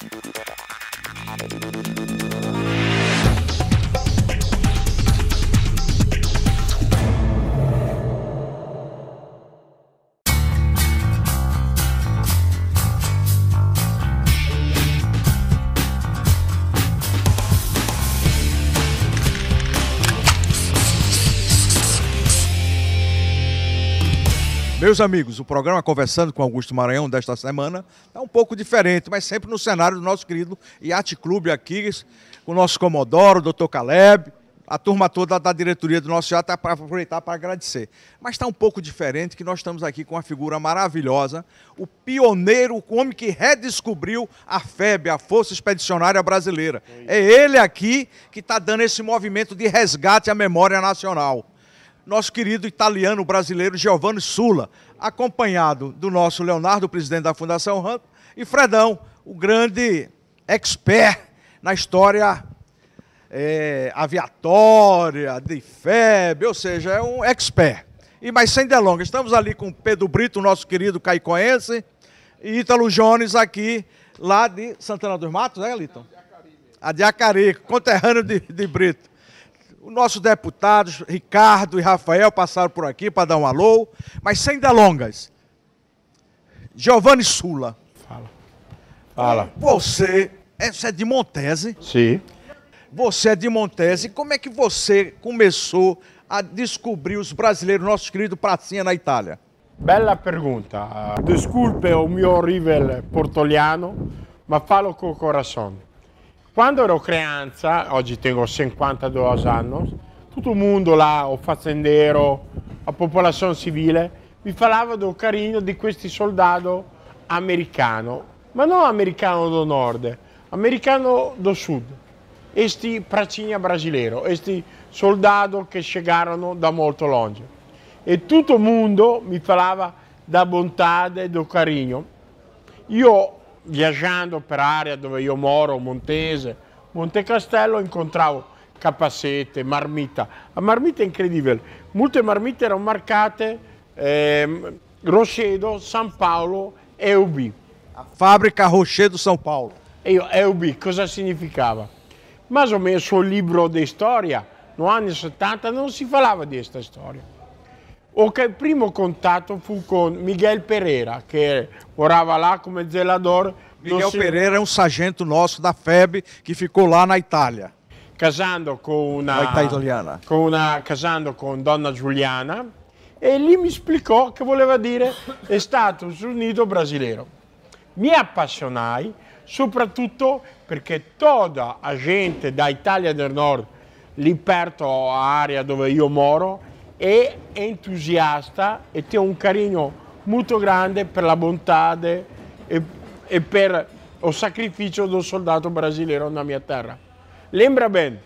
Thank you. Meus amigos, o programa Conversando com Augusto Maranhão desta semana é um pouco diferente, mas sempre no cenário do nosso querido Yacht Clube aqui, com o nosso Comodoro, o doutor Caleb, a turma toda da diretoria do nosso Yacht, tá para aproveitar para agradecer. Mas está um pouco diferente que nós estamos aqui com uma figura maravilhosa, o pioneiro, o homem que redescobriu a FEB, a Força Expedicionária Brasileira. É ele aqui que está dando esse movimento de resgate à memória nacional nosso querido italiano brasileiro Giovanni Sula acompanhado do nosso Leonardo, presidente da Fundação Ranto, e Fredão, o grande expert na história é, aviatória, de febre, ou seja, é um expert. E mais sem delongas, estamos ali com Pedro Brito, nosso querido caicoense, e Ítalo Jones aqui, lá de Santana dos Matos, né, Liton? a de Acari, conterrâneo de, de Brito. Os nossos deputados, Ricardo e Rafael, passaram por aqui para dar um alô, mas sem delongas. Giovanni Sula. Fala. Fala. Você, você é de Montese. Sim. Você é de Montese. Como é que você começou a descobrir os brasileiros, nosso querido Pracinha na Itália? Bella pergunta. Desculpe o meu horrível portoliano, mas falo com o coração. Quando ero creanza, oggi tengo 52 anni, tutto il mondo là, o fazzendero, la popolazione civile, mi parlava del carino di questi soldati americani, ma non americano del nord, americano del sud, questi pracina brasileiro, questi soldati che scegarono da molto longe. E tutto il mondo mi parlava da bontà e do carino. Io viaggiando per area dove io moro, Montese, Montecastello, incontravo capassette, marmita. La marmita è incredibile, molte marmite erano marcate eh, Rochedo, San Paolo e UB. fabbrica Rochedo San Paolo. E io, EUB, cosa significava? Ma ho messo il libro di storia, negli anni 70 non si parlava di questa storia. Okay, il primo contatto fu con Miguel Pereira, che morava là come zelador. Miguel Pereira è un um sargento nostro da FEB che ficou là na Itália. Casando com uma, italiana. Con una, casando con donna Giuliana, e lì mi spiegò che voleva dire stato sul nido Brasileiro. Mi appassionai soprattutto perché tutta la gente da Italia del Nord, lì perto a area dove io moro, è entusiasta e ti ha un carino molto grande per la bontà e, e, per il sacrificio del soldato brasiliano nella mia terra. Lembra bene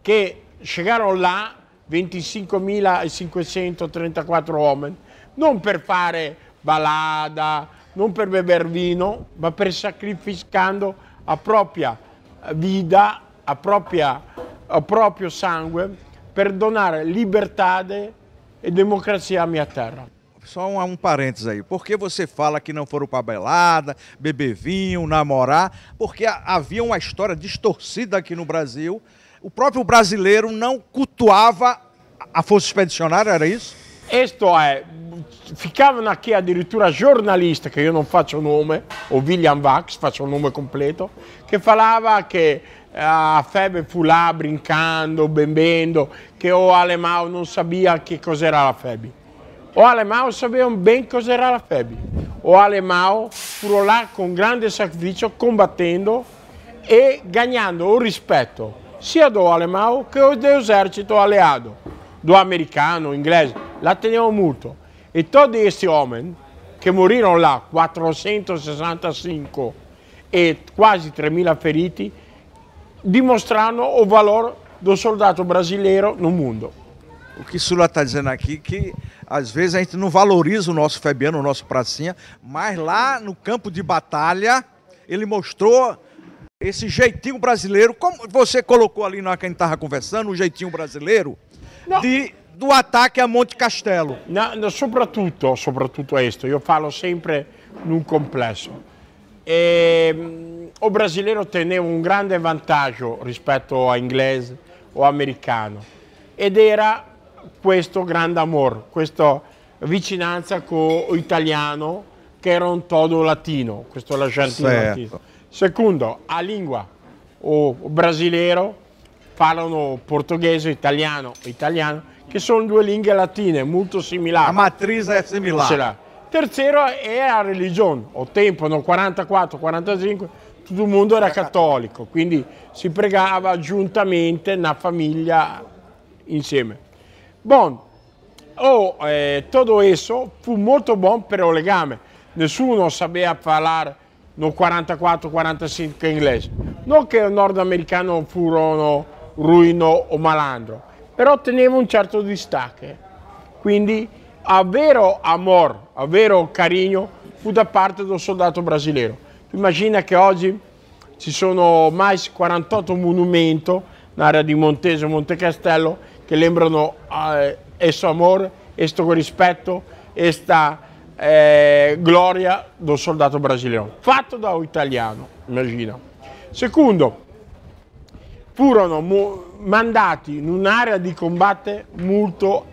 che chegarono là 25.534 uomini, non per fare balada, non per bever vino, ma per sacrificando la propria vita, a propria, a proprio sangue para donar liberdade e democracia à minha terra. Só um, um parênteses aí. Por que você fala que não foram para belada, beber vinho, namorar? Porque havia uma história distorcida aqui no Brasil. O próprio brasileiro não cultuava a força expedicionária, era isso? Isto é, ficavano aqui addirittura jornalisti, che io non faccio nome, o William Vax, faccio o nome completo, che falava che a ah, febbre fu là brincando, bevendo, che o oh, Alemão non sapeva che cos'era la febbre. O oh, Alemão sapeva ben cos'era la febbre. O oh, Alemão fu là con grande sacrificio, combattendo e guadagnando il rispetto sia do Alemão che dell'esercito alleato, do americano, inglese, la teniamo molto. E tutti questi uomini che morirono là, 465 e quasi 3.000 feriti, dimostrando o valor do soldado brasileiro no mundo. O que Sula está dizendo aqui que às vezes a gente não valoriza o nosso Fabiano, o nosso pracinha, mas lá no campo de batalha ele mostrou esse jeitinho brasileiro, como você colocou ali na que a gente estava conversando, o jeitinho brasileiro de, do ataque a Monte Castelo. não no, sobretudo soprattutto questo, eu falo sempre num complexo. E, ehm, o brasiliano teneva un grande vantaggio rispetto a inglese o americano ed era questo grande amore, questa vicinanza con l'italiano che era un todo latino, questo è l'argentino certo. latino. Secondo, a lingua o brasiliano parlano portoghese, italiano, italiano, che sono due lingue latine molto simili. La matrice è similare. Terceiro é a religione, O tempo, no 44, 45, tutto il mondo era cattolico, quindi si pregava giuntamente una famiglia insieme. Bon, oh, eh, tutto questo fu molto buono per il legame. Nessuno sapeva parlare no 44-45 inglese. Non che il nordamericano furono ruino o malandro, però teneva un certo distacco. Quindi a vero amor, a vero carinho, fu da parte de um soldado brasileiro. Tu imagina que ci sono mais 48 monumenti nell'area di Montese e Montecastello che lembrano eh, questo amore, questo rispetto, questa eh, gloria del soldato brasiliano, fatto da un italiano, immagina. Secondo, furono mandati in un'area di combattimento molto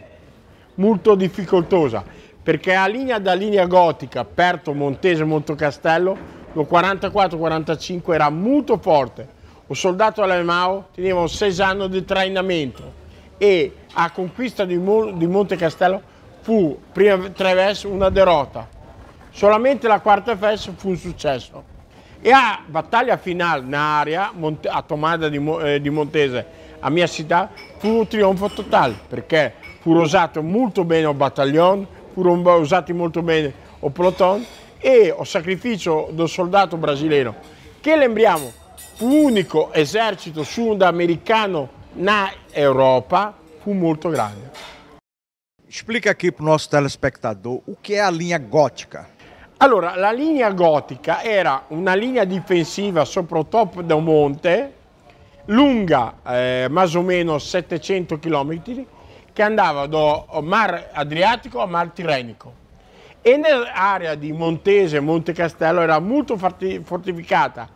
molto difficoltosa perché a linea da linea gotica, Perto, Montese, Montocastello, lo 44-45 era molto forte. Un soldato all'Emao teneva 6 anni di trainamento e a conquista di, Mon di Montecastello fu prima tre attraverso una derrota. Solamente la quarta festa fu un successo. E a battaglia finale in area, a Tomada di, Mo eh, di Montese, a mia città, fu un trionfo totale perché Furono usati molto bene al battaglione, furono usati molto bene al peloton e il sacrificio del soldato brasiliano, che l'embriamo l'unico esercito sudamericano na Europa, fu molto grande. Explica aqui para o nosso telespectador o que é a linha gótica. Allora, la linea gotica era una linea difensiva sopra il top del monte, lunga eh, o meno 700 km, che andava da Mar Adriatico a Mar Tirrenico e nell'area di Montese Monte Castello era molto fortificata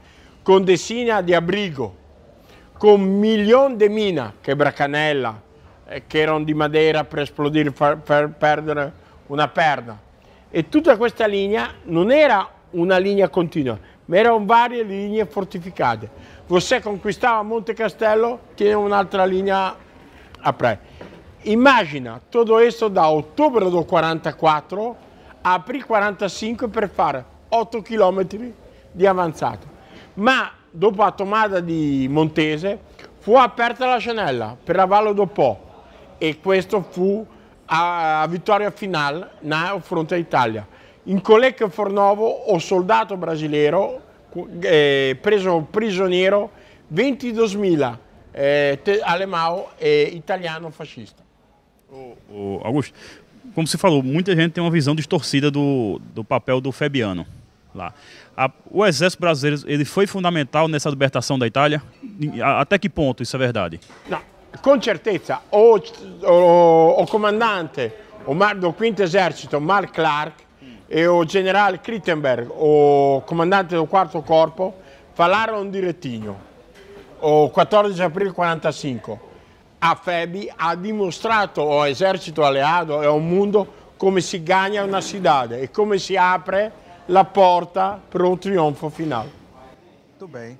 con Dessina di Abrigo, con milioni di Mina, che è Bracanella, eh, che erano di Madeira per esplodere, per, per perdere una perna. E tutta questa linea non era una linea continua, ma erano varie linee fortificate. Se conquistava Monte Castello, tiene un'altra linea a pre. Immagina tutto questo da ottobre del 44 a aprile 45 per fare 8 km di avanzata. Ma dopo la tomata di Montese fu aperta la Cianella per la Valle d'Oppò e questo fu la vittoria finale nel fronte d'Italia. In Colecchio Fornovo un soldato brasiliano eh, preso prigioniero 22.000 eh, alemão e eh, italiano fascista. O, Augusto, como você falou, muita gente tem uma visão distorcida do, do papel do Fabiano lá. A, o exército brasileiro ele foi fundamental nessa libertação da Itália. Até que ponto isso é verdade? Não, com certeza. O, o, o comandante o mar, do Quinto Exército, Mark Clark, e o General Krittenberg, o comandante do Quarto Corpo, falaram direitinho. O 14 de abril 45 a FEB ha dimostrato o esercito alleato e ao mondo come si ganha una cidade e come si apre la porta para um triunfo final. Muito bem.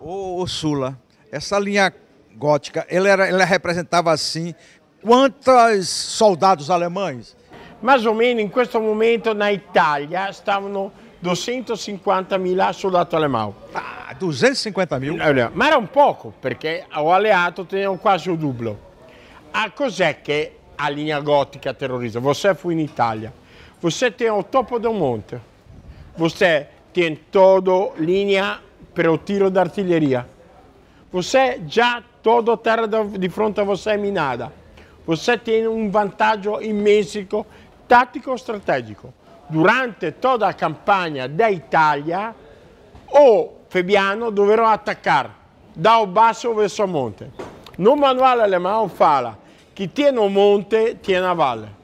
Ô, ô Sula, essa linha gótica, ela, era, ela representava assim quantos soldados alemães? Mais ou menos, em questo momento na Itália estavam. 250.000 soldati alemão. Ah, 250.000? Eh, ma era un poco, perché ho alleato, tenevo quasi un dublo. Ah, cos'è che a linea gotica terrorizza? Você fu in Italia, você tem o topo del monte, você tem todo linea per o tiro d'artiglieria, você già todo terra di fronte a você è minata, você tem un vantaggio immenso Messico tattico-strategico durante tutta la campagna d'Italia o Febiano dovrò attaccare da basso verso monte. Non manuale le mani fala, chi tiene un monte tiene a valle.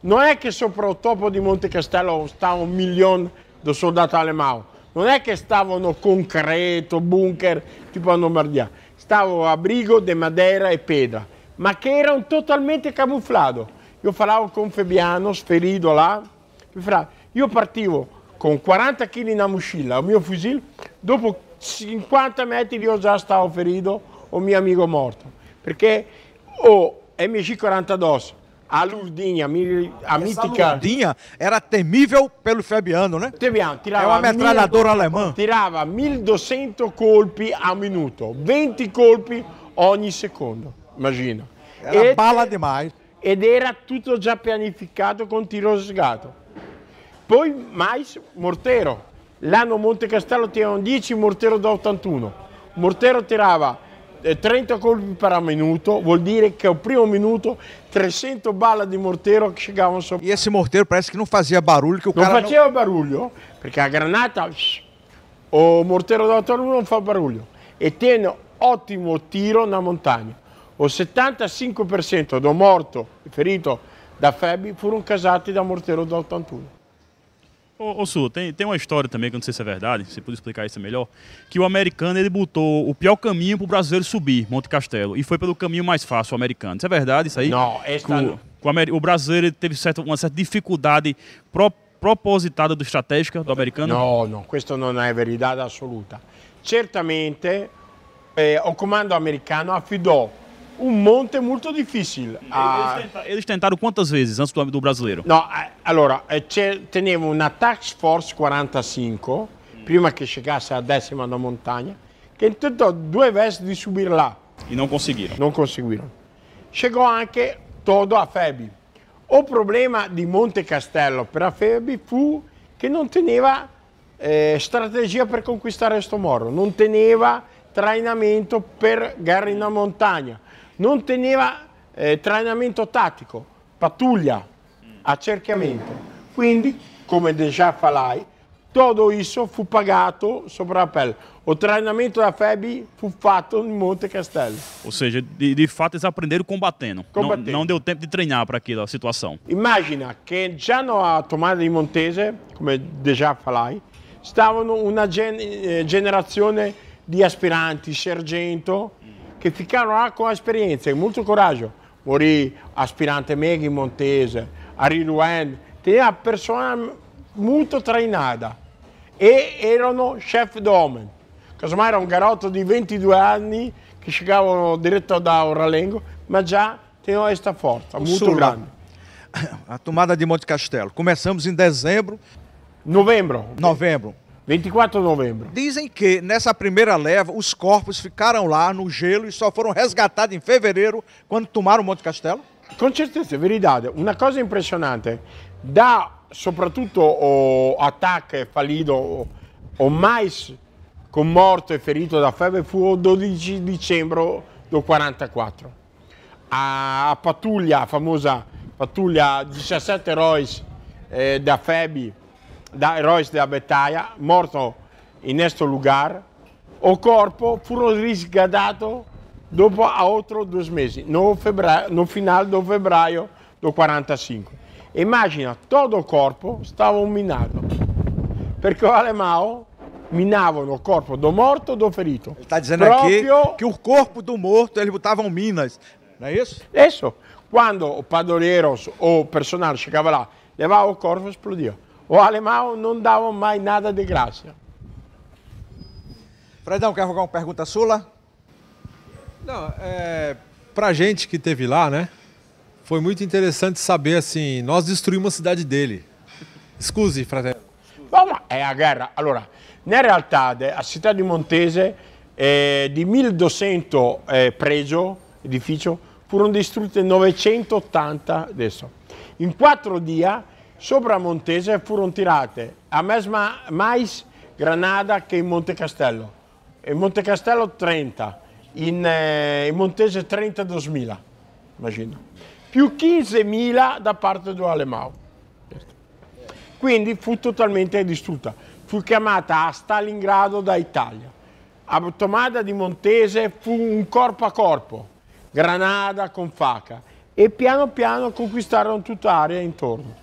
Non è che sopra il topo di Monte Castello sta un milione di soldati alemani, non è che stavano concreto, bunker, tipo a Lombardia, stavano a brigo di madera e pedra, ma che erano totalmente camuflati. Io parlavo con Fabiano, sferito là, fra, io partivo con 40 kg in amuscilla, il mio fusil, dopo 50 metri io già stavo ferito o mio amico morto, perché ho MC-42 40 a Lurdinha, a mitica... Lurdinha era temível pelo Fabiano, né? Fabiano, tirava. É uma metralhadora alemã. Tirava 1200 colpi a minuto, 20 colpi ogni secondo, immagino. Era ed, bala demais. Ed era tutto già pianificato con tiro sgato poi mais Mortero. L'anno Monte Castello tiravano 10, Mortero da 81. Mortero tirava 30 eh, colpi per minuto, vuol dire che o primo minuto 300 balle di mortero che chegavam sopra. E esse mortero parece che non fazia barulho che o não Non faceva não fazia barulho, porque a granata o mortero da 81 non faz barulho. E tiene ottimo tiro na montagna. O 75% do morto e ferito da febbre furono casati da mortero da 81. Ô, ô tem, tem uma história também, que eu não sei se é verdade, você pode explicar isso melhor, que o americano ele botou o pior caminho para o brasileiro subir, Monte Castelo, e foi pelo caminho mais fácil, o americano. Isso é verdade, isso aí? Não, é esta... o, o, o brasileiro teve certa, uma certa dificuldade pro, propositada do estratégica do americano? Não, não. isso não é verdade absoluta. Certamente eh, o comando americano afidou. o um monte é muito difícil. Ah, eles, tentaram, eles, tentaram, quantas vezes antes do, do brasileiro? Não, allora, tínhamos uma Task Force 45, hum. prima que chegasse a décima da montanha, que tentou duas vezes de subir lá. E não conseguiram? Não conseguiram. Chegou anche todo a Febi. O problema di Monte Castello per la FEB fu che non teneva eh, strategia per conquistare questo morro, non teneva trainamento per guerra in montagna non teneva eh, trainamento tattico, pattuglia, mm. accerchiamento. Quindi, come già falai, tutto isso fu pagato sopra la pelle. O treinamento da Febi fu fatto in Monte Castello. Ou seja, de, de fato eles aprenderam combatendo. combatendo. Não, não, deu tempo de treinar para aquela situação. Imagina que já na tomada de Montese, como eu já falei, stavano una gen, eh, generazione di aspiranti, sergento, que ficaram lá com a experiência e muito coragem. Morri, aspirante mega em Montesa, Ari Luen, tinha pessoa muito treinada. E eram chefe de homem. Casomai era um garoto de 22 anos que chegava direto da Oralengo, mas já tinha esta força, o muito grande. A tomada de Monte Castelo. Começamos em dezembro. Novembro. Novembro. 24 de novembro. Dizem que nessa primeira leva os corpos ficaram lá no gelo e só foram resgatados em fevereiro quando tomaram Monte Castelo? Com certeza, é verdade. Uma coisa impressionante, da soprattutto o ataque falido o, mais com morto e ferito da febre fu o 12 dicembre do 44. A a famosa patrulha 17 eroi eh, da febbre da Heróis da Batalha, morto neste lugar, o corpo foi resgatado dopo a outro dois meses, no, no final de fevereiro do 45. Imagina, todo o corpo estava minado, porque o alemão minava o corpo do morto do ferido. Ele está dizendo Proprio... aqui que o corpo do morto eles botavam minas, não é isso? Isso. Quando o padroeiro ou o personal chegava lá, levava o corpo e explodia o alemão não dava mais nada de graça. Fredão, quer jogar uma pergunta sula? Não, é, a gente que teve lá, né? Foi muito interessante saber, assim, nós destruímos a cidade dele. Excuse, fratello. Bom, é a guerra. Allora, na realtà a città di Montese eh, di 1200 eh, pregio, edificio, furono distrutte 980 adesso. In quattro dias. Sopra Montese furono tirate a mesma mais Granada che in Monte Castello, in Monte Castello 30, in, eh, in Montese 32.000, immagino, più 15.000 da parte di Alemão. Quindi fu totalmente distrutta. Fu chiamata a Stalingrado da Italia. A Tomada di Montese fu un corpo a corpo, Granada con Faca, e piano piano conquistarono tutta l'area intorno.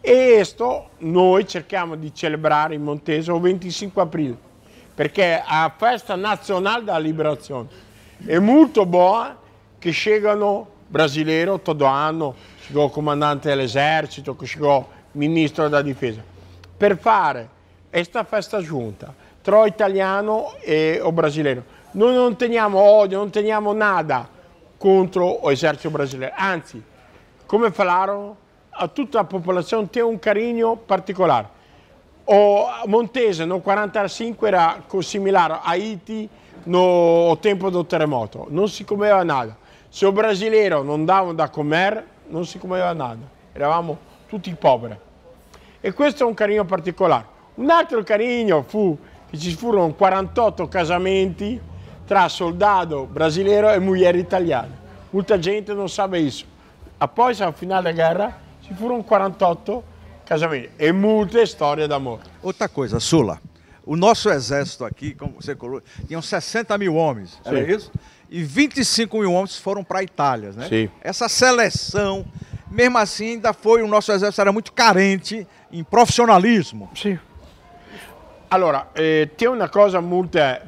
E questo noi cerchiamo di celebrare in Montese il 25 aprile, perché è la festa nazionale della liberazione. È molto buono che scegliano brasileiro tutto l'anno, scegliano comandante dell'esercito, scegliano ministro della difesa, per fare questa festa giunta tra italiano e brasiliano. Noi non teniamo odio, non teniamo nada contro l'esercito brasiliano, anzi, come falarono, a tutta la popolazione tiene un carinho particolare. O Montese, no 1945, era similar a Haiti no tempo del terremoto. Non si comeva nada. Se o brasileiro non dava da comer, non si comeva nada. Eravamo tutti poveri. E questo è un carinho particolare. Un altro carinho fu che ci furono 48 casamenti tra soldato brasileiro e moglie italiana. Molta gente non sa isso. poi, a final della guerra, Ci um 48 casamentos. É muita história de amor. Outra coisa, Sula. O nosso exército aqui, como você colocou, tinham 60 mil homens, Sim. era isso? E 25 mil homens foram para a Itália, né? Sim. Essa seleção, mesmo assim, ainda foi, o nosso exército era muito carente em profissionalismo. Sim. Allora, eh, c'è una cosa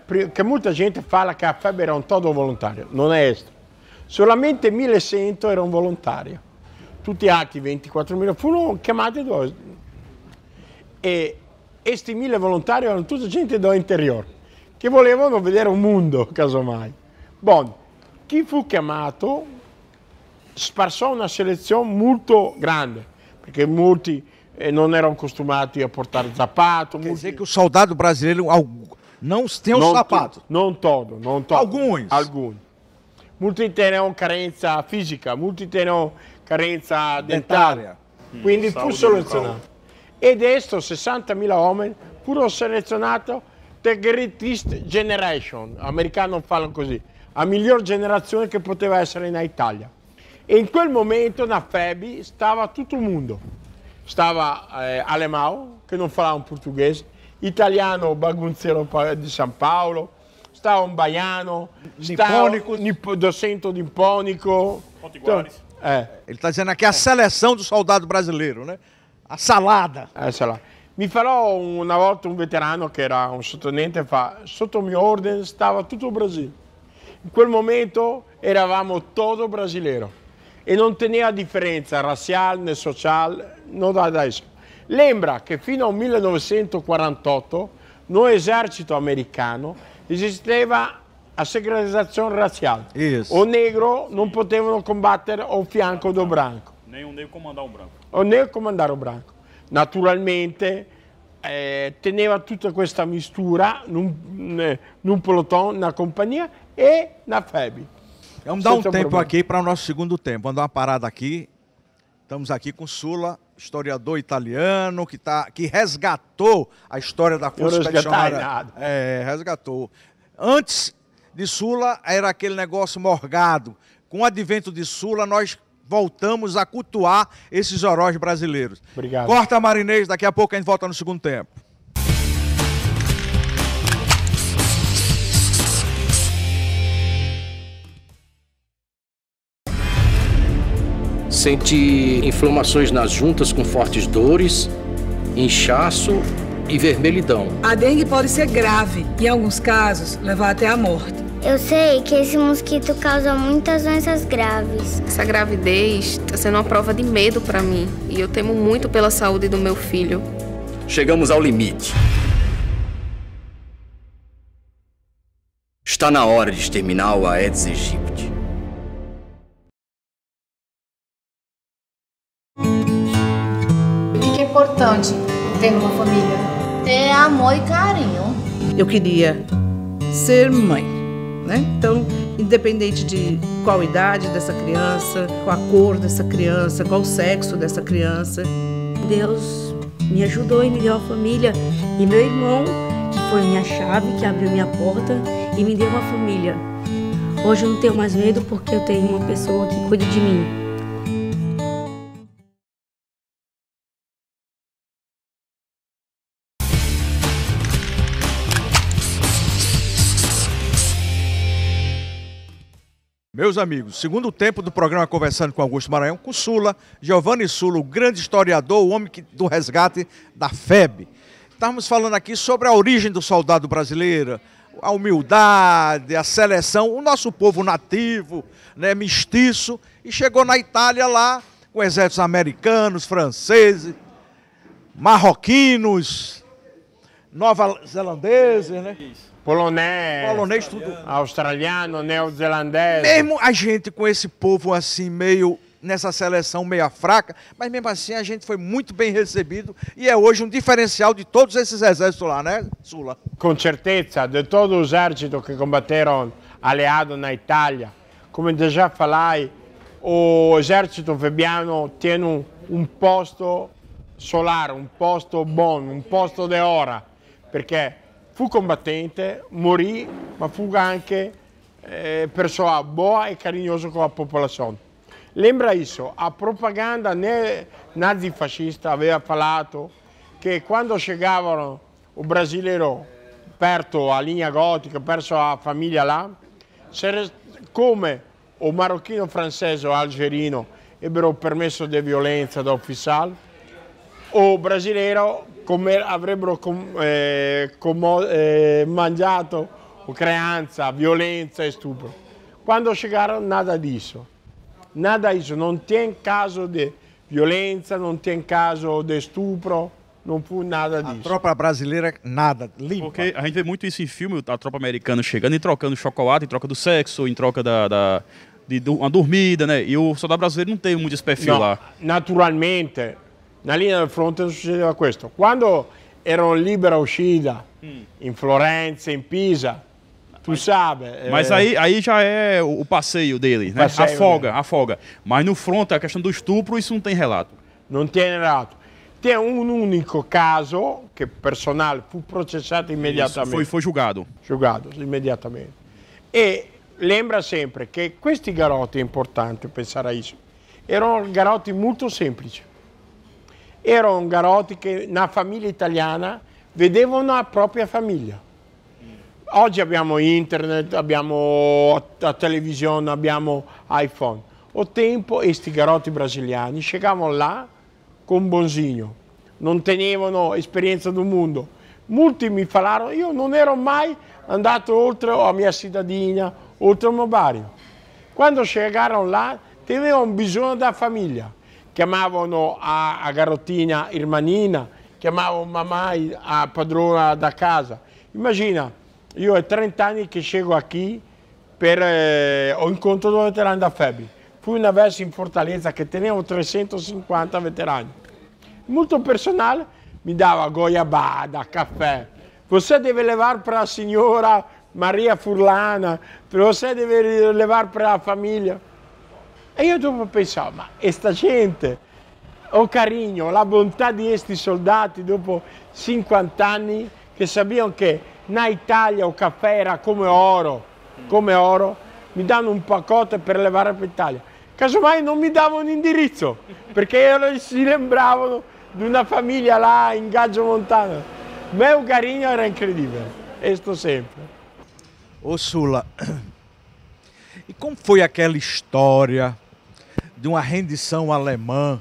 que che molta gente fala che a Feb era un todo volontario, non è questo. Solamente 1100 era un volontario. tutti atti 24.000 furono chiamati da, e questi mille volontari erano tutta gente dall'interior che volevano vedere un mondo casomai. Bon, chi fu chiamato sparsò una selezione molto grande perché molti eh, não eram acostumados a portare sapato. Quer muito... dizer que o soldado brasileiro um non tem un não non Não todo, não todo. Alguns? Alguns. Muitos terão carência física, muitos terão carenza dentaria. Mm, Quindi fu selezionato. E adesso 60.000 uomini furono selezionati The Greatest Generation, americano fanno così, la miglior generazione che poteva essere in Italia. E in quel momento na Febi stava tutto il mondo. Stava eh, Alemão, che non parlava un portoghese, italiano bagunzero di San Paolo, stava un baiano, stava un nipo, docente di imponico. Potiguaris. É. Ele está dizendo aqui a seleção do soldado brasileiro, né? A salada. É, sei lá. Mi falò una volta un veterano che era un sottotenente, fa, sotto mio ordine stava tutto il Brasile. In quel momento eravamo tutto brasileiro e non teneva differenza razziale né sociale, non da adesso. Lembra che fino al 1948 no esercito americano esisteva a segregação racial. Isso. O negro não podemos combater ao fianco do branco. Nem o negro comandar o branco. O negro comandar o branco. Naturalmente, eh, teneva tutta questa mistura num, num pelotão, na companhia e na FEB. Vamos dar um tempo problema. aqui para o nosso segundo tempo. Vamos dar uma parada aqui. Estamos aqui com Sula, historiador italiano que, tá, que resgatou a história da Força Expedicionária. É, resgatou. Antes de Sula era aquele negócio morgado. Com o advento de Sula, nós voltamos a cultuar esses oróis brasileiros. Obrigado. Corta Marinês, daqui a pouco a gente volta no segundo tempo. Senti inflamações nas juntas com fortes dores, inchaço e vermelhidão. A dengue pode ser grave, em alguns casos, levar até a morte. Eu sei que esse mosquito causa muitas doenças graves. Essa gravidez está sendo uma prova de medo para mim e eu temo muito pela saúde do meu filho. Chegamos ao limite. Está na hora de exterminar o Aedes aegypti. O que é importante ter uma família? Ter é amor e carinho. Eu queria ser mãe. Né? Então, independente de qual idade dessa criança, qual a cor dessa criança, qual o sexo dessa criança. Deus me ajudou e me deu a família e meu irmão, que foi minha chave, que abriu minha porta e me deu uma família. Hoje eu não tenho mais medo porque eu tenho uma pessoa que cuida de mim. Meus amigos, segundo tempo do programa Conversando com Augusto Maranhão, com Sula, Giovanni Sula, o grande historiador, o homem que, do resgate da FEB. Estávamos falando aqui sobre a origem do soldado brasileiro, a humildade, a seleção, o nosso povo nativo, né, mestiço, e chegou na Itália lá com exércitos americanos, franceses, marroquinos, nova-zelandeses, né? Isso polonês, polonês tudo. australiano, neozelandês. Mesmo a gente com esse povo assim, meio nessa seleção meia fraca, mas mesmo assim a gente foi muito bem recebido e é hoje um diferencial de todos esses exércitos lá, né, Sula? Com certeza, de todo o exército que combateram aliado na Itália, como já falei, o exército febiano tem um, um posto solar, um posto bom, um posto de hora, porque Fu combattente, morì, ma fu anche eh, persona boa e carignoso con la popolazione. Lembra isso, a propaganda nazifascista aveva parlato che quando arrivavano i brasileiro perto a linea gotica, perso la famiglia là, come o marocchino, francese o algerino ebbero permesso di violenza da ufficiale, o brasileiro come, avrebbero com, eh, com, eh, mangiato criança, violência e estupro. Quando chegaram, nada disso. Nada disso. Não tem caso de violência, não tem caso de estupro. Não foi nada disso. A tropa brasileira, nada, limpa. Porque a gente vê muito isso em filme, a tropa americana chegando e trocando chocolate, em troca do sexo, em troca da, da de uma dormida, né? E o soldado brasileiro não tem muito esse perfil não, lá. Naturalmente, na linea del fronte succedeva questo. Quando erano libera uscita em mm. in Florenza, in Pisa, tu sabe. Mas eh, aí, aí já é o, passeio dele, né? Passeio afoga, dele. Né? afoga. Mas no fronte, a questão do estupro, isso não tem relato. Não tem relato. Tem um único caso que o personal foi processado imediatamente. Foi, foi julgado. Julgado, imediatamente. E lembra sempre que estes garotos é importante pensar a isso, Eram garotos muito simples. Era un Ungarotti che una famiglia italiana vedeva una propria famiglia. Oggi abbiamo internet, abbiamo la televisione, abbiamo iPhone. O tempo questi garotti brasiliani arrivavano là con Bonsigno, non tenevano esperienza del mondo. Molti mi falarono, io non ero mai andato oltre la mia cittadina, oltre il mio barrio. Quando scegarono là, avevano bisogno della famiglia chiamavano a, a Garottina Irmanina, chiamavano mamma a padrona da casa. Immagina, io ho 30 anni che scelgo a chi per, eh, ho incontrato un veterano da Febi. Fui una versa in Fortaleza che tenevo 350 veterani. Molto personale, mi dava goiabada, caffè. Você deve levare per la signora Maria Furlana, você deve levare per la famiglia. E io dopo pensavo, ma e sta gente, o oh carino, la bontà di questi soldati dopo 50 anni che sapevano che na Italia o caffè era come oro, come oro, mi danno un pacote per levare per Italia. Casomai non mi davano un indirizzo, perché ero, si lembravano di una famiglia là in Gaggio Montano. Meu Carino era incredibile, e sto sempre. Ô oh, Sula, e como foi aquela história de uma rendição alemã,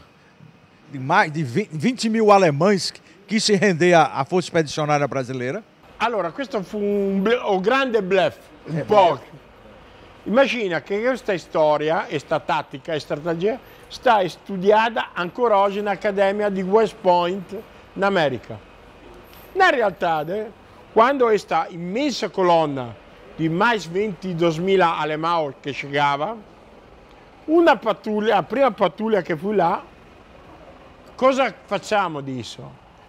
de mais de 20 mil alemães que se render à, Força Expedicionária Brasileira? Allora, questo fu un, un grande bluff, un eh, po'. Immagina che questa storia, questa tattica e strategia sta studiata ancora oggi nell'Accademia di West Point in America. In realtà, eh, quando questa immensa colonna di mais 22.000 alemão che chegava, Una pattuglia, la prima pattuglia che fu là, cosa facciamo disso?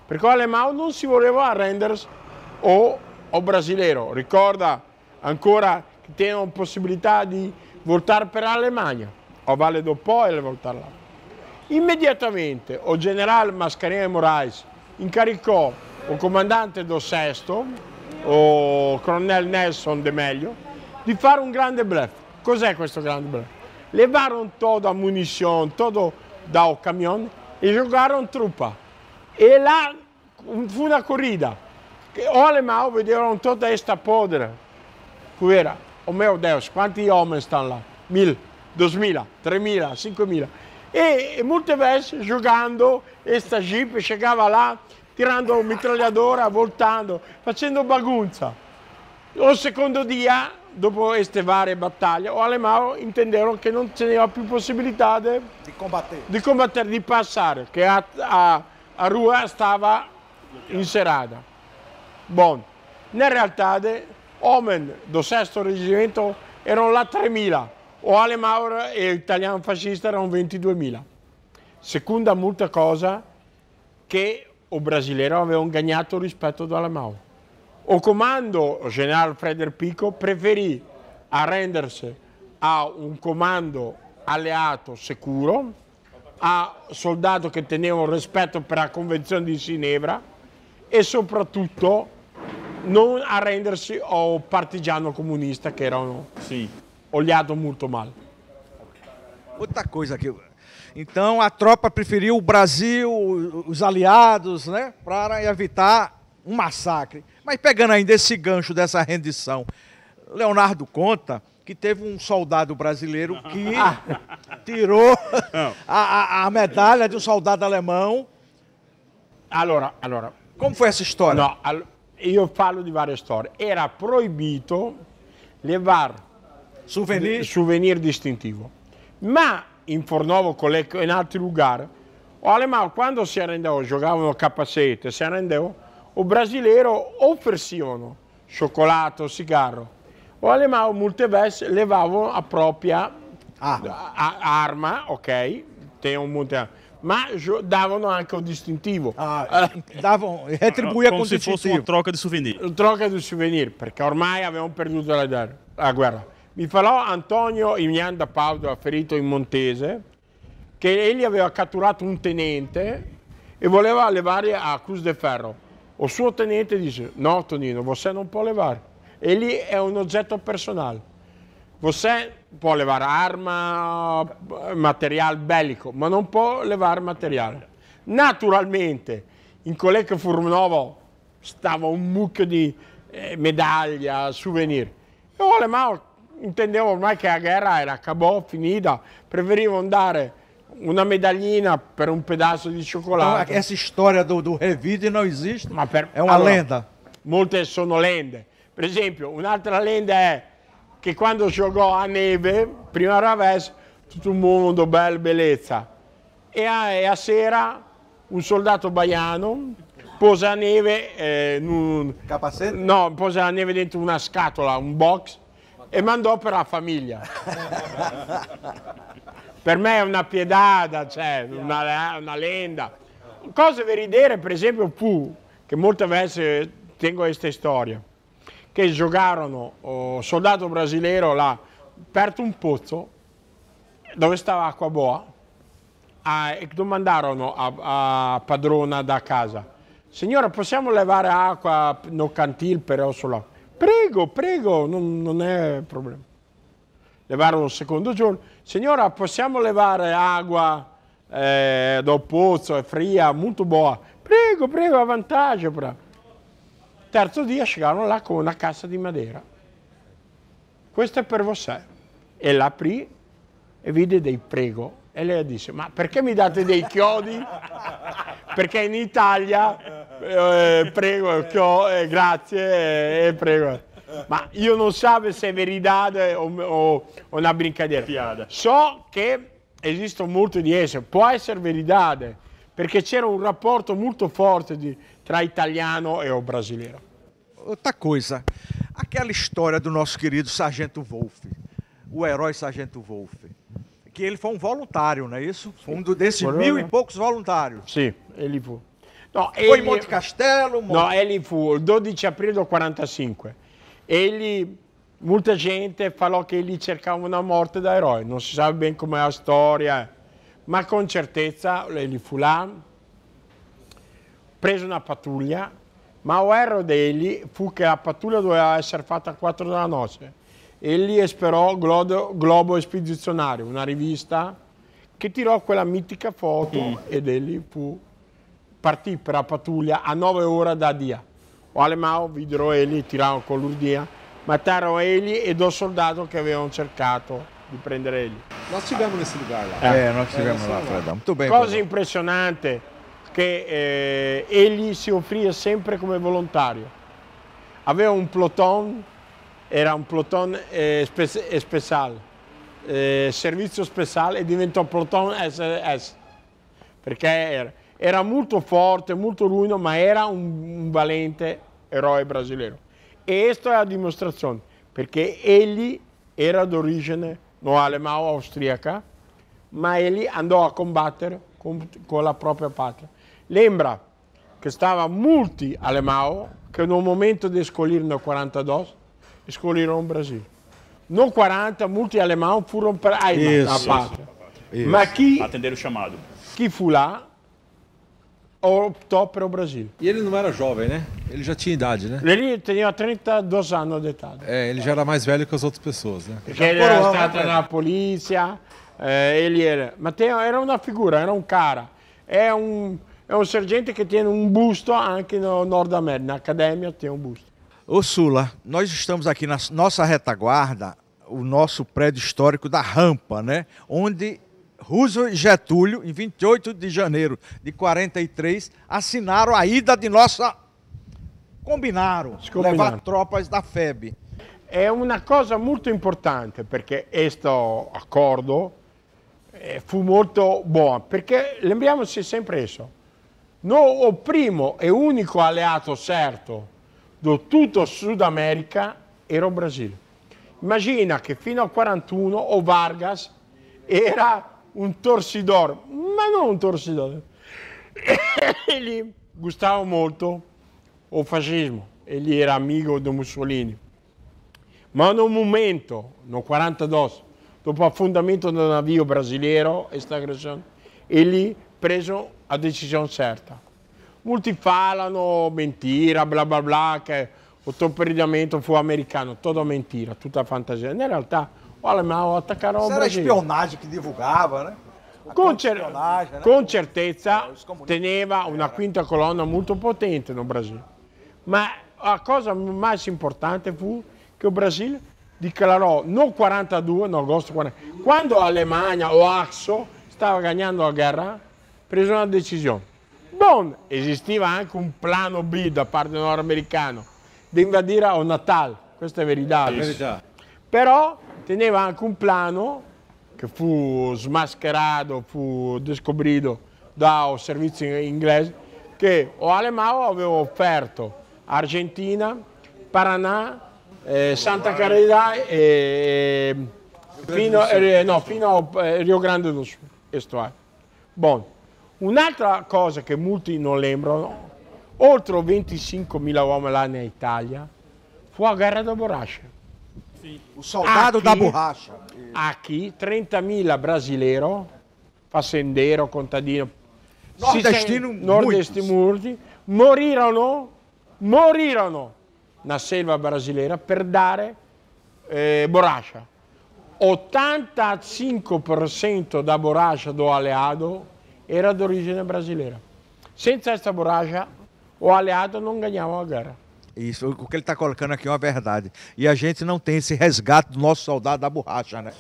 Perché Alemão non si voleva arrendere o, o brasileiro. Ricorda ancora che tiene possibilità di voltare per l'Alemagna, o vale dopo e le voltare là. Immediatamente o generale Mascarenhas Moraes incaricò o comandante Do Sesto, o colonnello Nelson De Meglio, di fare un grande bluff. Cos'è questo grande bluff? levaram toda a munição, todo o caminhão e jogaram trupa. E lá foi uma corrida. O alemão viram toda esta podre poeira. Oh meu Deus, quantos homens estão lá? Mil, dois mil, três mil, cinco mil. E, e muitas vezes, jogando, esta jeep chegava lá, tirando a metralhadora, voltando, facendo bagunça. O segundo dia dopo queste varie battaglie, o Alemao intenderono che non c'era più possibilità de, di, combattere. di, combattere. di passare, che a, a, a Rua stava in serata. Bon. In realtà, de, Omen del sesto reggimento erano là 3.000, o Alemao e l'italiano fascista erano 22.000. Seconda molta cosa che o brasileiro aveva un gagnato rispetto ad Alemao. O comando general Frederico Pico arrender se a um comando aliado seguro, a soldados que tinham respeito para a convenção de Ginevra e não arrender se ao partidiano comunista que era Sim. olhado muito mal. Outra coisa que Então a tropa preferiu o Brasil, os aliados, né, para evitar um massacre. Mas pegando ainda esse gancho dessa rendição, Leonardo conta que teve um soldado brasileiro que ah. tirou a, a, a, medalha de um soldado alemão. Allora, allora. Como foi essa história? Não. al, io parlo di varie Era proibido levar souvenir, souvenir distintivo. mas em Fornovo, Colecco e in o alemão, quando se arrendeva, jogava no capacete, Se arrendeva, o brasileiro ofereciam cioccolato, ou cigarro. O alemão muitas vezes levavano a propria ah. arma, ok? Tem um muita davano anche un distintivo. Ah, davano, retribuía eh, Come se fosse uma troca di souvenir. Uma troca di souvenir, perché ormai avevamo perduto la, la guerra. Mi falò Antonio Ignan da Padova, ferito in Montese, che egli aveva catturato un tenente e voleva levare a Cruz de Ferro. O suo tenente dice, no Tonino, você não pode levar. Ele é um objeto personal. Você può levare arma, materiale bellico, ma non può levare materiale. Naturalmente, in quelle che Furnovo stava un mucchio di eh, medaglia, souvenir. E Olemao intendeva ormai che la guerra era acabò, finita, preferivo andare una medaglina per un pedaço di cioccolato. Então, essa história do, do revide não existe, per, é uma allora, lenda. Molte sono lende. Per esempio, un'altra lenda è che quando giocò a neve, prima Raves, tutto il mondo, bella bellezza. E a, e a sera un soldato baiano posa a neve... Eh, un, Capacete? No, posa a neve dentro una scatola, un box, e mandò per la famiglia. per me è una piedada, cioè, una, una lenda. Cosa veridere, per esempio, fu che molte volte tengo queste storie, che giocarono oh, soldato brasileiro là, aperto un pozzo dove stava acqua boa a, e domandarono a, a, padrona da casa, signora possiamo levare acqua no cantil per osola? Prego, prego, non, non è problema levarono il secondo giorno, signora possiamo levare acqua eh, dal pozzo, è fria, molto buona, prego, prego, a vantaggio. Bravo. Terzo giorno scegarono là con una cassa di madera. Questa è per voi. E l'aprì e vide dei prego. E lei disse, ma perché mi date dei chiodi? perché in Italia eh, prego, chio, eh, grazie e eh, eh, prego. Ma io non so se è verità o, o, o, una brincadeira. Piada. So che esistono molte di esse, può essere verità, perché c'era un rapporto molto forte di, tra italiano e o brasileiro. Outra coisa, aquela história do nosso querido Sargento Wolff, o herói Sargento Wolff, que ele foi um voluntário, não é isso? Foi um desses né? mil né? e poucos voluntários. Sim, ele foi. foi ele... em Monte Castelo? Monte... ele foi o 12 aprile 45. Egli, molta gente falò che egli cercava una morte da eroe, non si sa ben com'è la storia, ma con certezza egli fu là, prese una pattuglia, ma o erro degli fu che la pattuglia doveva essere fatta a 4 della notte. Egli esperò Globo, Globo Spedizionario, una rivista che tirò quella mitica foto mm. ed egli fu, partì per la pattuglia a 9 ore da Dia. Alemão, videro ele, tirarono con l'urdia, matarono ele e due soldati che avevano cercato di prendere ele. Noi estivamo nesse lugar lá. É, nós estivemos é, lá, Fredão. Muito bem. Cosa Fredão. impressionante che eh, egli si offriva sempre come volontario. Aveva un plotone, era un plotone eh, spe eh, speciale, eh, servizio speciale e diventò plotone SS. Perché era, era molto forte, molto ruino, ma era un, un valente eroe brasileiro. E questa è la dimostrazione, perché ele era de origem no alemão austriaca, ma ele andò a combattere con, com a própria pátria. Lembra che estava molti alemão che nel momento di escolher no 42 escolheram il Brasile. No 40, molti alemão furono per para a pátria. Isso. Mas que, atender o chamado. Chi fu là? optou para o Brasil. E ele não era jovem, né? Ele já tinha idade, né? Ele tinha 32 anos de idade. É, ele já era mais velho que as outras pessoas, né? Porque ele era estado né, na polícia, é, ele era... Mas tem, era uma figura, era um cara. É um, é um sergente que tem um busto aqui no Norte da América, na academia tem um busto. Ô Sula, nós estamos aqui na nossa retaguarda, o nosso prédio histórico da Rampa, né? Onde Russo e Getúlio, em 28 de janeiro de 43, assinaram a ida de nossa. Combinaram, combinaram. levar tropas da FEB. é uma coisa muito importante porque este acordo eh, foi muito bom porque lembramos sempre isso no o primo e único aliado certo do tutto Sud America era o Brasil imagina che fino al 41 o Vargas era un torsidor, ma non un torsidor. E lì gustava molto il fascismo e lì era amico di Mussolini. Ma in un momento, nel 42, dopo affondamento del navio brasiliero, questa aggressione, e lì preso la decisione certa. Molti falano, mentira, bla bla bla, che otto periodamento fu americano, tutta mentira, tutta fantasia. In realtà Olha, mas atacaram Isso o Brasil. era espionagem que divulgava, né? Con, cer né? con, certezza teneva una quinta colonna molto potente nel Brasile, ma la cosa più importante fu che il Brasile dichiarò non 42, non agosto 40, quando l'Alemagna o Axo stava ganando la guerra, prese una decisione. Bon, esisteva anche un piano B da parte nordamericano di invadire a Natal, questa è verità. verità però teneva anche un plano che fu smascherato, fu scoprito da un servizio inglese che o Alemao aveva offerto Argentina, Paranà, eh, Santa Carità e, fino, eh, no, fino, a eh, Rio Grande do Sul. Bon. Un'altra cosa che molti non lembrano, oltre 25.000 uomini l'anno in Italia, fu a guerra da Borascia. Sim. O soldado aqui, da borracha. Aqui, 30.000 brasileiros, fazendeiro, contadino, nordestino, nordestino muitos. moriram na selva brasileira per dare eh, borracha. 85% da borracha do aliado era de origem brasileira. Senza questa borracha, o aliado não ganhava a guerra. Isso, o que ele está colocando aqui é uma verdade. E a gente não tem esse resgate do nosso soldado da borracha, né?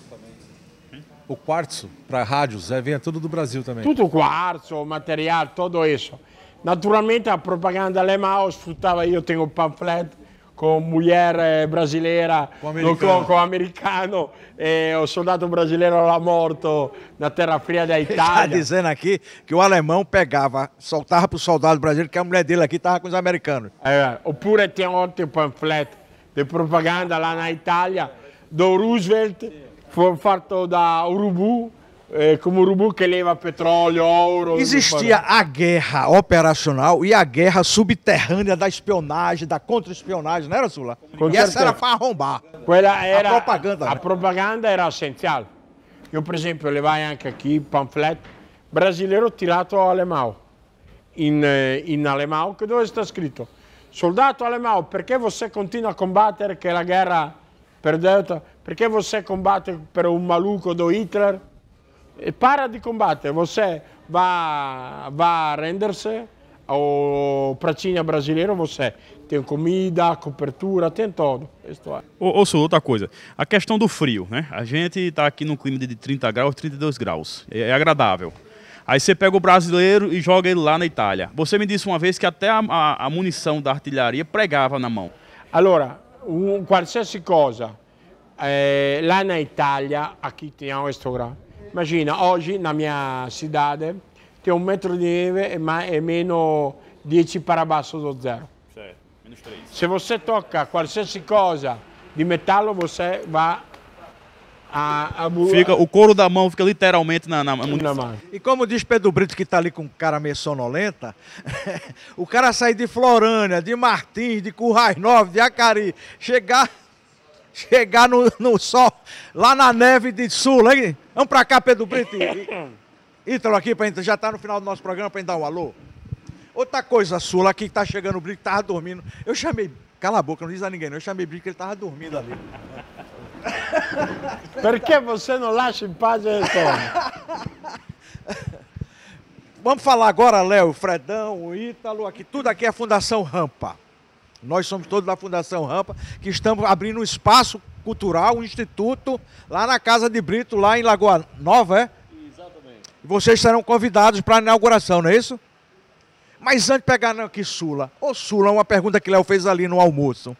O quartzo para rádios é, vem tudo do Brasil também. Tudo quartzo, material, tudo isso. Naturalmente a propaganda alemã, eu escutava, eu tenho o panfleto, com mulher eh, brasileira, com americano, com, americano e eh, o soldado brasileiro lá morto na Terra Fria da Itália. Está dizendo aqui que o alemão pegava, soltava para o soldado brasileiro que a mulher dele aqui estava com os americanos. É, Pure tem outro panfleto de propaganda lá na Itália do Roosevelt, foi feito da Urubu, é, como urubu que leva petróleo, ouro. Existia a guerra operacional e a guerra subterrânea da espionagem, da contra-espionagem, não era, Sula? Com e certeza. essa era para arrombar. era, a propaganda. A né? propaganda era essencial. Eu, por exemplo, levai anche um panfleto brasileiro ao alemão, in, eh, in alemão, que dove está escrito: Soldato alemão, que você continua a combater que a guerra perdeu? que você combate por um maluco do Hitler? para de combater, você vai, vai render-se ao pratinho brasileiro, você tem comida, cobertura, tem tudo. Ou, ouço outra coisa, a questão do frio, né? A gente está aqui num clima de 30 graus, 32 graus, é, é, agradável. Aí você pega o brasileiro e joga ele lá na Itália. Você me disse uma vez que até a, a, a munição da artilharia pregava na mão. Allora, um, qualsiasi eh, lá na Itália, aqui tem um histogram. Imagina, oggi na mia cidade tem um metro de neve e meno 10 para baixo do zero. menos 3. Se você toca qualsiasi coisa de metallo, você vai a, a fica O couro da mão fica literalmente na, na, na mão. E como diz Pedro Brito, que está ali com cara meio sonolenta, o cara sair de Florânia, de Martins, de Currais Novos, de Acari, chegar, chegar no, no sol, lá na neve de sul, hein? Vamos para cá, Pedro Brito e Ítalo aqui, pra gente, já está no final do nosso programa para gente dar o um alô. Outra coisa sua aqui que está chegando o Brito, estava dormindo. Eu chamei, cala a boca, não diz a ninguém não, eu chamei o Brito que ele estava dormindo ali. que você não lascia em paz esse Vamos falar agora, Léo, Fredão, o Ítalo, aqui, tudo aqui é a Fundação Rampa. Nós somos todos da Fundação Rampa, que estamos abrindo um espaço Cultural, um instituto, lá na Casa de Brito, lá em Lagoa Nova, é? Exatamente. E vocês serão convidados para a inauguração, não é isso? Mas antes de pegar aqui Sula, ô Sula, uma pergunta que Léo fez ali no almoço.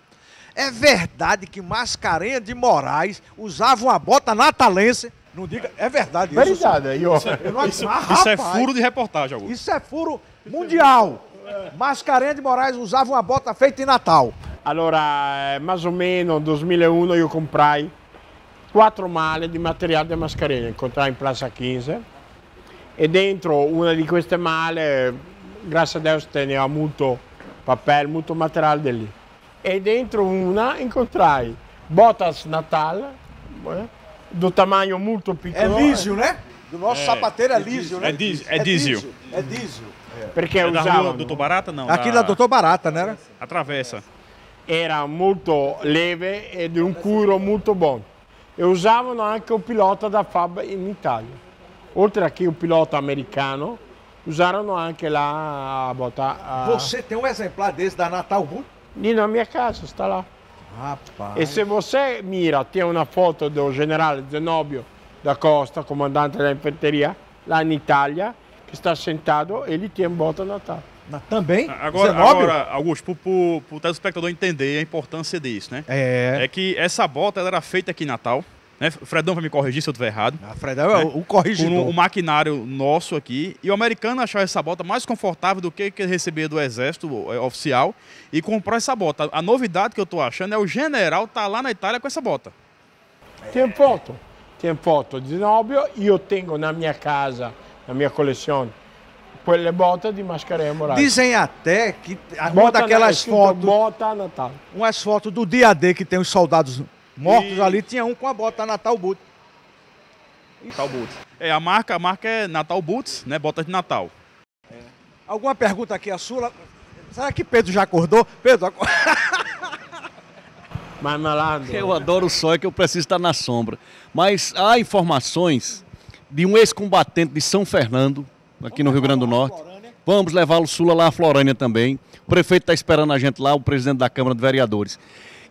É verdade que Mascarenha de Moraes usava uma bota natalense? Não diga, é verdade isso. Verdade, aí, ó. Isso, é, isso, ah, isso é furo de reportagem, Augusto. Isso é furo mundial. É. Mascarenha de Moraes usava uma bota feita em Natal. Allora, eh, más o meno nel 2001 io comprai quattro male di materiale da mascherina, incontrai in Plaza 15 e dentro una di queste male, grazie a Deus, teneva molto papel, molto materiale di lì. E dentro una incontrai Botas Natal, eh, do tamanho molto piccolo. È lisio, né? Eh? Do nosso é, eh, sapateiro è Lisio, né? É Dísio. È Dísio. È Dísio. É. Porque é usava... da rua Doutor Barata, no? Aqui da... Dottor Barata, né? Atravessa. Atravessa era molto leve e di un curo molto buono e usavano anche un pilota da Fab in Italia. Oltre a che un pilota americano, usarono anche la bota. Você tem um exemplar desse da Natal Lì nella mia casa, sta là. Rapaz. E se você mira, tem una foto del generale Zenobio da Costa, comandante da infanteria, lá in Italia, che sta sentato e lì tem bota Natal. Também? Agora, agora Augusto, para o telespectador entender a importância disso, né? É. É que essa bota ela era feita aqui em Natal. Né? Fredão vai me corrigir se eu estiver errado. Ah, Fredão é né? é o, Um, maquinário nosso aqui. E o americano achava essa bota mais confortável do que, que receber do exército é, oficial e comprou essa bota. A novidade que eu estou achando é o general tá lá na Itália com essa bota. Tem foto. Tem foto de Nobio. Eu tenho na minha casa, na minha coleção, Coelho bota de Mascarenhas Moraes. Dizem até que uma daquelas na, fotos. Bota Natal. Umas fotos do dia D que tem os soldados mortos e... ali, tinha um com a bota Natal Boot. Natal Boots. É, a marca, a marca é Natal Boots, né? Botas de Natal. É. Alguma pergunta aqui a Sula? Será que Pedro já acordou? Pedro, acorda. Mas malandro. Eu adoro o sol, é que eu preciso estar na sombra. Mas há informações de um ex-combatente de São Fernando aqui no Rio Grande do Norte. Vamos levá-lo Sula lá à Florânia também. O prefeito está esperando a gente lá, o presidente da Câmara de Vereadores.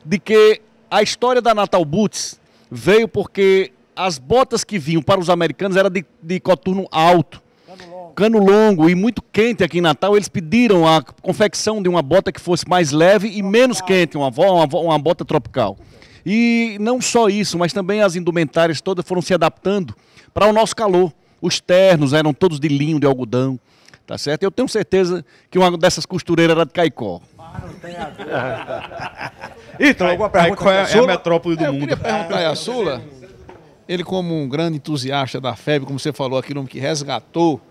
De que a história da Natal Boots veio porque as botas que vinham para os americanos era de, de coturno alto. Cano longo. Cano longo e muito quente aqui em Natal, eles pediram a confecção de uma bota que fosse mais leve e menos quente, uma, uma, uma bota tropical. E não só isso, mas também as indumentárias todas foram se adaptando para o nosso calor. Os ternos eram todos de linho, de algodão, tá certo? Eu tenho certeza que uma dessas costureiras era de Caicó. Ah, não tem a Então, alguma pergunta? Caicó é, é, a metrópole do é, mundo. Eu queria perguntar a Sula, ele como um grande entusiasta da FEB, como você falou, aquele homem que resgatou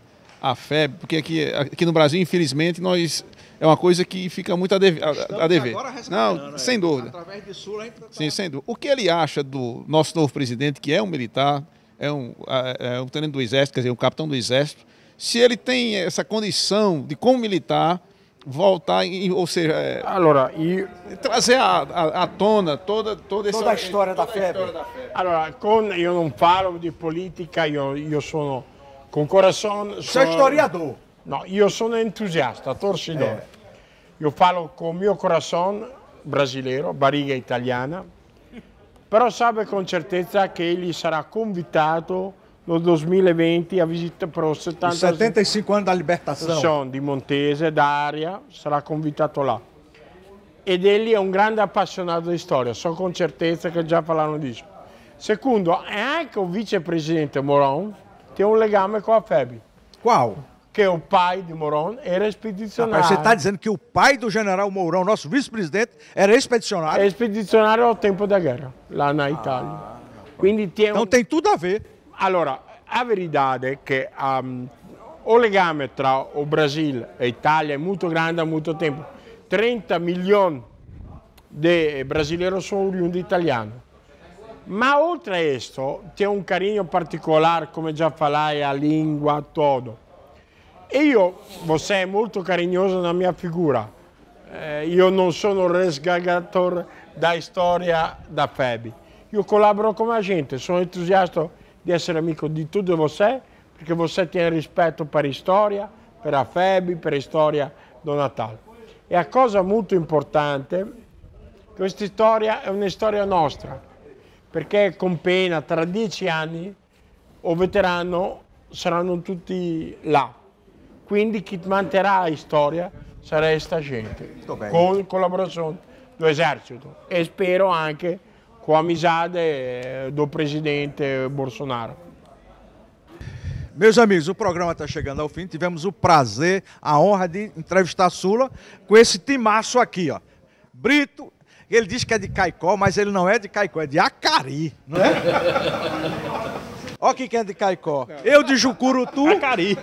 a FEB, porque aqui, aqui no Brasil, infelizmente, nós é uma coisa que fica muito a, dev, a, a dever. Não, é. sem dúvida. Através de a gente tá... Sim, sem dúvida. O que ele acha do nosso novo presidente, que é um militar, é um, é um tenente do exército, quer dizer, um capitão do exército, se ele tem essa condição de, como militar, voltar, em, ou seja, é, allora, io... trazer à tona toda, toda, essa, toda a história, toda da, febre. história da febre. Allora, con, io non parlo di politica, io, io sono con corazon... Sei historiador. Não, eu sou entusiasta, torcedor. É. Eh. falo com o meu coração brasileiro, barriga italiana, però sa con certezza che egli sarà convitato nel 2020 a visita pro 70, 75 anni libertazione di Montese, d'Aria, sarà convitato là. Ed egli è un grande appassionato di storia, so con certezza che già parlano di ciò. Secondo, è anche un vicepresidente Moron che ha un legame con la FEBI. Wow! que o pai de Mourão era expedicionário. Rapaz, você está dizendo que o pai do general Mourão, nosso vice-presidente, era expedicionário? Expedicionário ao tempo da guerra, lá na Itália. Ah, tem então um... tem tudo a ver. Allora, a verdade é que um, o legame tra o Brasil e a Itália é muito grande há muito tempo. 30 milhões de brasileiros são oriundi italiano. Mas oltre a isso, tem um carinho particular, como já falei, a língua, tudo. E io, Bossè è molto carignoso nella mia figura, eh, io non sono il resgagatore da storia da Febi. Io collaboro con la gente, sono entusiasta di essere amico di tutti voi, perché voi tiene rispetto per la storia, per la Febi, per la storia di Natale. E la cosa molto importante, questa storia è una storia nostra, perché con pena tra dieci anni o veterano saranno tutti là. Quindi chi manterrà la storia sarà questa gente, con collaborazione dell'esercito e spero anche com a amizade eh, do presidente Bolsonaro. Meus amigos, o programa está chegando ao fim. Tivemos o prazer, a honra de entrevistar Sula com esse timaço aqui, ó. Brito, ele diz que é de Caicó, mas ele não é de Caicó, é de Acari, não é? Olha quem é de Caicó. Eu de Jucurutu. Acari.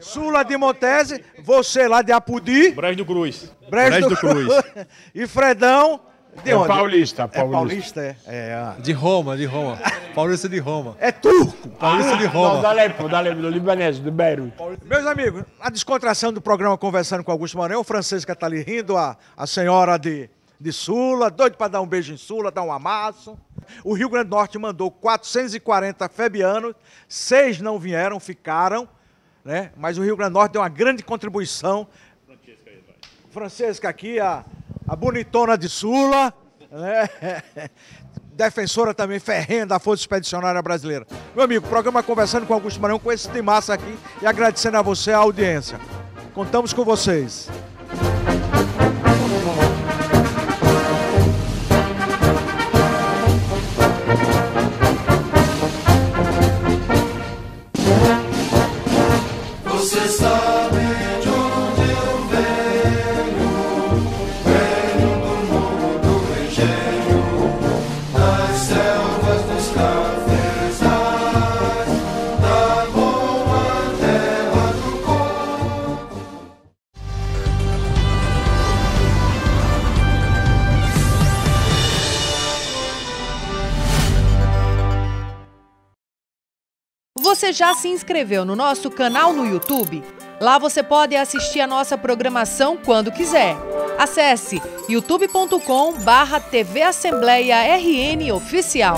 Sula de Montese, você lá de Apudi. Brejo do Cruz. Brejo, do, do Cruz. e Fredão. De é onde? Paulista, é paulista. É paulista, é. é. Ah. De Roma, de Roma. Paulista de Roma. É turco. Paulista ah, de Roma. Não, da Alepo, da Alepo, do Libanês, do Beirut. Meus amigos, a descontração do programa Conversando com Augusto Maranhão, o francês que está ali rindo, a, a senhora de, de Sula, doido para dar um beijo em Sula, dar um amasso. O Rio Grande do Norte mandou 440 febianos, seis não vieram, ficaram né? mas o Rio Grande do Norte deu uma grande contribuição. Francesca, aqui, a, a bonitona de Sula, né? defensora também ferrenha da Força Expedicionária Brasileira. Meu amigo, programa Conversando com Augusto Maranhão, com esse de massa aqui e agradecendo a você a audiência. Contamos com vocês. já se inscreveu no nosso canal no YouTube? Lá você pode assistir a nossa programação quando quiser. Acesse youtube.com barra TV Assembleia RN Oficial.